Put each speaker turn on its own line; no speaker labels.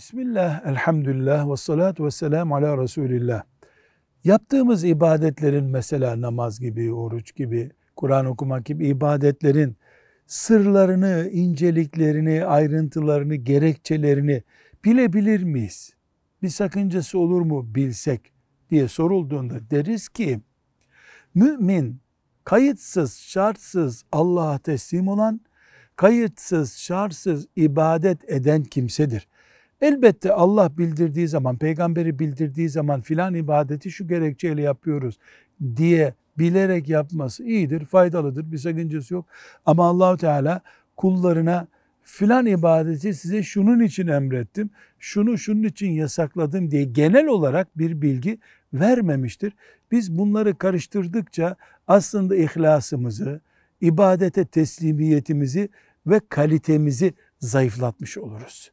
Bismillah, elhamdülillah ve salatu ve selamu ala Resulillah. Yaptığımız ibadetlerin mesela namaz gibi, oruç gibi, Kur'an okumak gibi ibadetlerin sırlarını, inceliklerini, ayrıntılarını, gerekçelerini bilebilir miyiz? Bir sakıncası olur mu bilsek diye sorulduğunda deriz ki mümin kayıtsız, şartsız Allah'a teslim olan, kayıtsız, şartsız ibadet eden kimsedir. Elbette Allah bildirdiği zaman, peygamberi bildirdiği zaman filan ibadeti şu gerekçeyle yapıyoruz diye bilerek yapması iyidir, faydalıdır, bir sakıncası yok. Ama Allahu Teala kullarına filan ibadeti size şunun için emrettim, şunu şunun için yasakladım diye genel olarak bir bilgi vermemiştir. Biz bunları karıştırdıkça aslında ihlasımızı, ibadete teslimiyetimizi ve kalitemizi zayıflatmış oluruz.